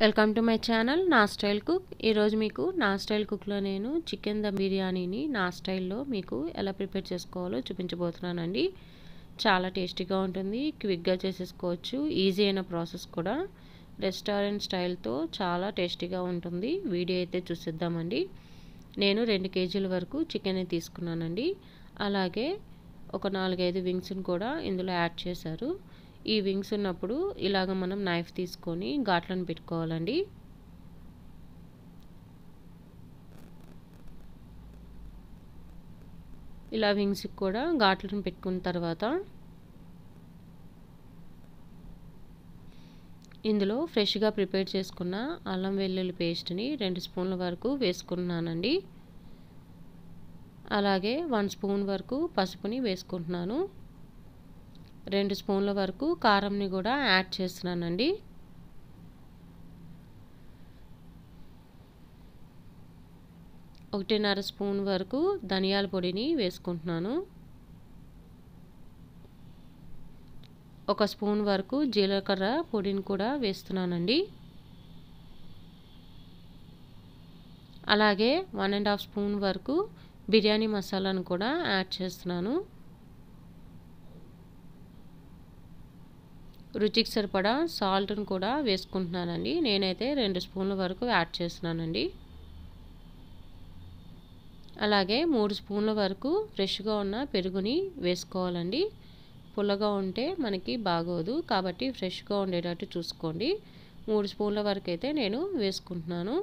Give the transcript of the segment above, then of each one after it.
welcome to my channel నా style cook ఈరోజు మీకు నా స్టైల్ కుక్లో నేను చికెన్ దమ్ బిర్యానీని నా స్టైల్లో మీకు ఎలా ప్రిపేర్ చేసుకోవాలో చూపించబోతున్నానండి చాలా టేస్టీగా ఉంటుంది క్విక్గా చేసేసుకోవచ్చు ఈజీ అయిన ప్రాసెస్ కూడా రెస్టారెంట్ స్టైల్తో చాలా టేస్టీగా ఉంటుంది వీడియో అయితే చూసిద్దామండి నేను రెండు కేజీల వరకు చికెన్ తీసుకున్నానండి అలాగే ఒక నాలుగైదు వింగ్స్ని కూడా ఇందులో యాడ్ చేశారు ఈ వింగ్స్ ఉన్నప్పుడు ఇలాగ మనం నైఫ్ తీసుకొని ఘాట్లను పెట్టుకోవాలండి ఇలా వింగ్స్కి కూడా ఘాట్లను పెట్టుకున్న తర్వాత ఇందులో ఫ్రెష్గా ప్రిపేర్ చేసుకున్న అల్లం వెల్లుల్లి పేస్ట్ని రెండు స్పూన్ల వరకు వేసుకున్నానండి అలాగే వన్ స్పూన్ వరకు పసుపుని వేసుకుంటున్నాను రెండు స్పూన్ల వరకు కారంని కూడా యాడ్ చేస్తున్నానండి ఒకటిన్నర స్పూన్ వరకు ధనియాల పొడిని వేసుకుంటున్నాను ఒక స్పూన్ వరకు జీలకర్ర పొడిని కూడా వేస్తున్నానండి అలాగే వన్ అండ్ హాఫ్ స్పూన్ వరకు బిర్యానీ మసాలాను కూడా యాడ్ చేస్తున్నాను రుచికి సరిపడా సాల్ట్ని కూడా వేసుకుంటున్నానండి నేనైతే రెండు స్పూన్ల వరకు యాడ్ చేస్తున్నానండి అలాగే మూడు స్పూన్ల వరకు ఫ్రెష్గా ఉన్న పెరుగుని వేసుకోవాలండి పుల్లగా ఉంటే మనకి బాగోదు కాబట్టి ఫ్రెష్గా ఉండేటట్టు చూసుకోండి మూడు స్పూన్ల వరకు అయితే నేను వేసుకుంటున్నాను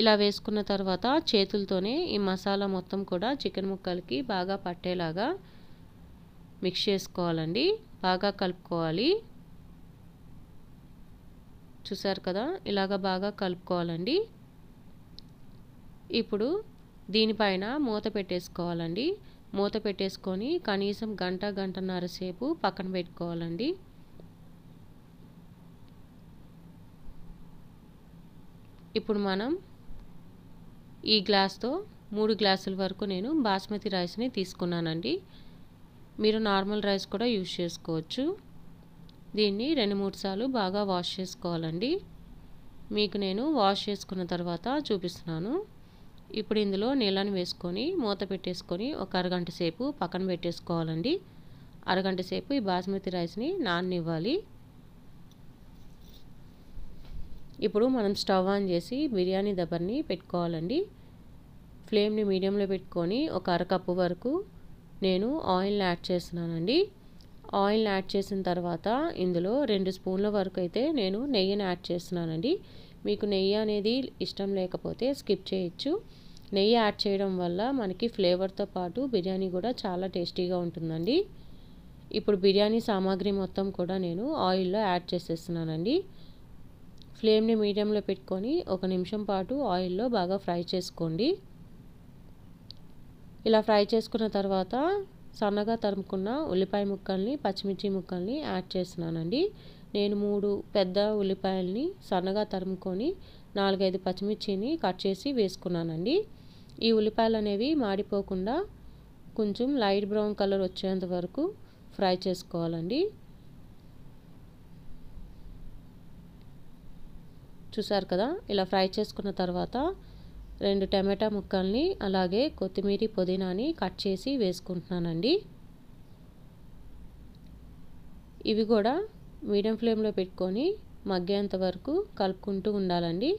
ఇలా వేసుకున్న తర్వాత చేతులతోనే ఈ మసాలా మొత్తం కూడా చికెన్ ముక్కలకి బాగా పట్టేలాగా మిక్స్ చేసుకోవాలండి బాగా కలుపుకోవాలి చూసారు కదా ఇలాగ బాగా కలుపుకోవాలండి ఇప్పుడు దీనిపైన మూత పెట్టేసుకోవాలండి మూత పెట్టేసుకొని కనీసం గంట గంటన్నర సేపు పక్కన పెట్టుకోవాలండి ఇప్పుడు మనం ఈ గ్లాస్తో మూడు గ్లాసుల వరకు నేను బాస్మతి రైస్ని తీసుకున్నానండి మీరు నార్మల్ రైస్ కూడా యూజ్ చేసుకోవచ్చు దీన్ని రెండు మూడు సార్లు బాగా వాష్ చేసుకోవాలండి మీకు నేను వాష్ చేసుకున్న తర్వాత చూపిస్తున్నాను ఇప్పుడు ఇందులో నీళ్ళని వేసుకొని మూత పెట్టేసుకొని ఒక అరగంట సేపు పక్కన పెట్టేసుకోవాలండి అరగంట సేపు ఈ బాస్మతి రైస్ని నాన్నివ్వాలి ఇప్పుడు మనం స్టవ్ ఆన్ చేసి బిర్యానీ దబ్బర్ని పెట్టుకోవాలండి ఫ్లేమ్ని మీడియంలో పెట్టుకొని ఒక అరకప్పు వరకు నేను ఆయిల్ యాడ్ చేస్తున్నానండి ఆయిల్ యాడ్ చేసిన తర్వాత ఇందులో రెండు స్పూన్ల వరకు అయితే నేను నెయ్యిని యాడ్ చేస్తున్నానండి మీకు నెయ్యి అనేది ఇష్టం లేకపోతే స్కిప్ చేయొచ్చు నెయ్యి యాడ్ చేయడం వల్ల మనకి ఫ్లేవర్తో పాటు బిర్యానీ కూడా చాలా టేస్టీగా ఉంటుందండి ఇప్పుడు బిర్యానీ సామాగ్రి మొత్తం కూడా నేను ఆయిల్లో యాడ్ చేసేస్తున్నానండి ఫ్లేమ్ని మీడియంలో పెట్టుకొని ఒక నిమిషం పాటు ఆయిల్లో బాగా ఫ్రై చేసుకోండి ఇలా ఫ్రై చేసుకున్న తర్వాత సన్నగా తరుముకున్న ఉల్లిపాయ ముక్కల్ని పచ్చిమిర్చి ముక్కల్ని యాడ్ చేస్తున్నానండి నేను మూడు పెద్ద ఉల్లిపాయల్ని సన్నగా తరుముకొని నాలుగైదు పచ్చిమిర్చిని కట్ చేసి వేసుకున్నానండి ఈ ఉల్లిపాయలు అనేవి మాడిపోకుండా కొంచెం లైట్ బ్రౌన్ కలర్ వచ్చేంత వరకు ఫ్రై చేసుకోవాలండి చూసారు కదా ఇలా ఫ్రై చేసుకున్న తర్వాత రెండు టమాటా ముక్కల్ని అలాగే కొత్తిమీర పుదీనాని కట్ చేసి వేసుకుంటున్నానండి ఇవి కూడా మీడియం ఫ్లేమ్లో పెట్టుకొని మగ్గేంత వరకు కలుపుకుంటూ ఉండాలండి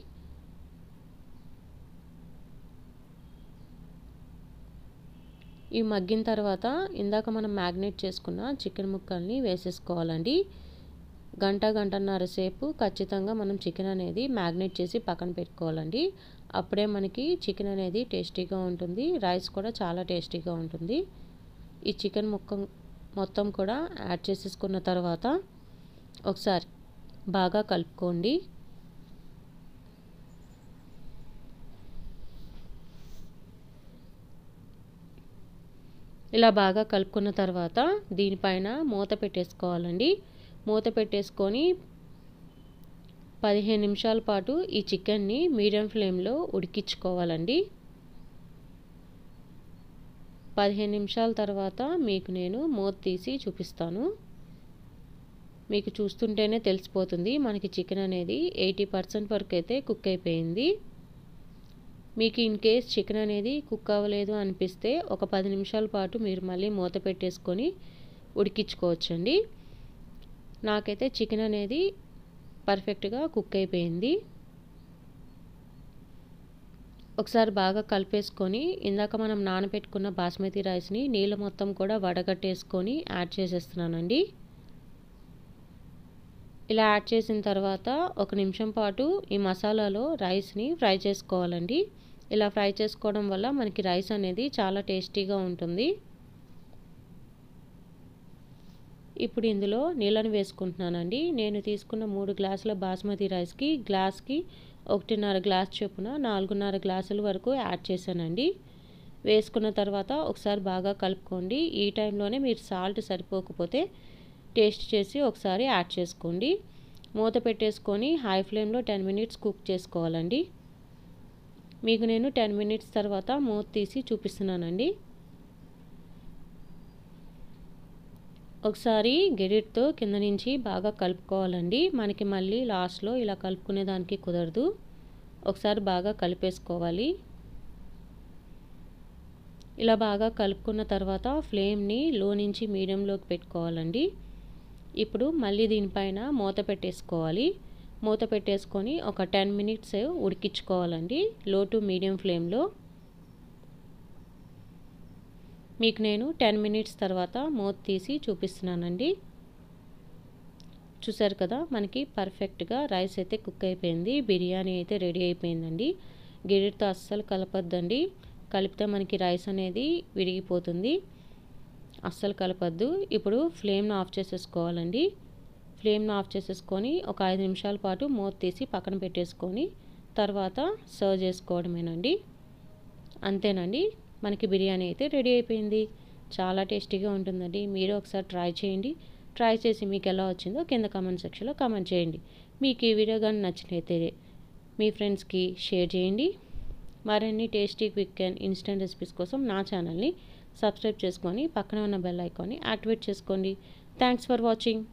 ఇవి మగ్గిన తర్వాత ఇందాక మనం మ్యాగ్నేట్ చేసుకున్న చికెన్ ముక్కల్ని వేసేసుకోవాలండి గంట గంటన్నర సేపు ఖచ్చితంగా మనం చికెన్ అనేది మ్యాగ్నేట్ చేసి పక్కన పెట్టుకోవాలండి అప్పుడే మనకి చికెన్ అనేది టేస్టీగా ఉంటుంది రైస్ కూడా చాలా టేస్టీగా ఉంటుంది ఈ చికెన్ ముక్క మొత్తం కూడా యాడ్ చేసేసుకున్న తర్వాత ఒకసారి బాగా కలుపుకోండి ఇలా బాగా కలుపుకున్న తర్వాత దీనిపైన మూత పెట్టేసుకోవాలండి మూత పెట్టేసుకొని పదిహేను నిమిషాల పాటు ఈ చికెన్ని మీడియం ఫ్లేమ్లో ఉడికించుకోవాలండి పదిహేను నిమిషాల తర్వాత మీకు నేను మూత తీసి చూపిస్తాను మీకు చూస్తుంటేనే తెలిసిపోతుంది మనకి చికెన్ అనేది ఎయిటీ పర్సెంట్ వరకు అయితే కుక్ అయిపోయింది మీకు ఇన్ కేస్ చికెన్ అనేది కుక్ అవ్వలేదు అనిపిస్తే ఒక పది నిమిషాల పాటు మీరు మళ్ళీ మూత పెట్టేసుకొని ఉడికించుకోవచ్చండి నాకైతే చికెన్ అనేది పర్ఫెక్ట్గా కుక్ అయిపోయింది ఒకసారి బాగా కలిపేసుకొని ఇందాక మనం నానబెట్టుకున్న బాస్మతి రైస్ని నీళ్ళు మొత్తం కూడా వడగట్టేసుకొని యాడ్ చేసేస్తున్నానండి ఇలా యాడ్ చేసిన తర్వాత ఒక నిమిషం పాటు ఈ మసాలాలో రైస్ని ఫ్రై చేసుకోవాలండి ఇలా ఫ్రై చేసుకోవడం వల్ల మనకి రైస్ అనేది చాలా టేస్టీగా ఉంటుంది ఇప్పుడు ఇందులో నీళ్ళను వేసుకుంటున్నానండి నేను తీసుకున్న మూడు గ్లాసుల బాస్మతి రైస్కి గ్లాస్కి ఒకటిన్నర గ్లాస్ చొప్పున నాలుగున్నర గ్లాసుల వరకు యాడ్ చేశానండి వేసుకున్న తర్వాత ఒకసారి బాగా కలుపుకోండి ఈ టైంలోనే మీరు సాల్ట్ సరిపోకపోతే టేస్ట్ చేసి ఒకసారి యాడ్ చేసుకోండి మూత పెట్టేసుకొని హై ఫ్లేమ్లో టెన్ మినిట్స్ కుక్ చేసుకోవాలండి మీకు నేను టెన్ మినిట్స్ తర్వాత మూత తీసి చూపిస్తున్నానండి ఒకసారి గెరిట్తో కింద నుంచి బాగా కలుపుకోవాలండి మనకి మళ్ళీ లాస్ట్లో ఇలా కలుపుకునే దానికి కుదరదు ఒకసారి బాగా కలిపేసుకోవాలి ఇలా బాగా కలుపుకున్న తర్వాత ఫ్లేమ్ని లో నుంచి మీడియంలోకి పెట్టుకోవాలండి ఇప్పుడు మళ్ళీ దీనిపైన మూత పెట్టేసుకోవాలి మూత పెట్టేసుకొని ఒక టెన్ మినిట్స్ ఉడికించుకోవాలండి లో టు మీడియం ఫ్లేమ్లో మీకు నేను టెన్ మినిట్స్ తర్వాత మూత తీసి చూపిస్తున్నానండి చూసారు కదా మనకి పర్ఫెక్ట్గా రైస్ అయితే కుక్ అయిపోయింది బిర్యానీ అయితే రెడీ అయిపోయిందండి గిరితో అస్సలు కలపద్దండి కలిపితే మనకి రైస్ అనేది విరిగిపోతుంది అస్సలు కలపద్దు ఇప్పుడు ఫ్లేమ్ను ఆఫ్ చేసేసుకోవాలండి ఫ్లేమ్ను ఆఫ్ చేసేసుకొని ఒక ఐదు నిమిషాల పాటు మూత తీసి పక్కన పెట్టేసుకొని తర్వాత సర్వ్ చేసుకోవడమేనండి అంతేనండి మనకి బిర్యానీ అయితే రెడీ అయిపోయింది చాలా టేస్టీగా ఉంటుందండి మీరు ఒకసారి ట్రై చేయండి ట్రై చేసి మీకు ఎలా వచ్చిందో కింద కామెంట్ సెక్షన్లో కామెంట్ చేయండి మీకు ఈ వీడియో కానీ నచ్చినైతే మీ ఫ్రెండ్స్కి షేర్ చేయండి మరిన్ని tasty quick and instant recipes కోసం నా ఛానల్ని సబ్స్క్రైబ్ చేసుకొని పక్కన ఉన్న బెల్ ఐకాన్ని యాక్టివేట్ చేసుకోండి థ్యాంక్స్ ఫర్ వాచింగ్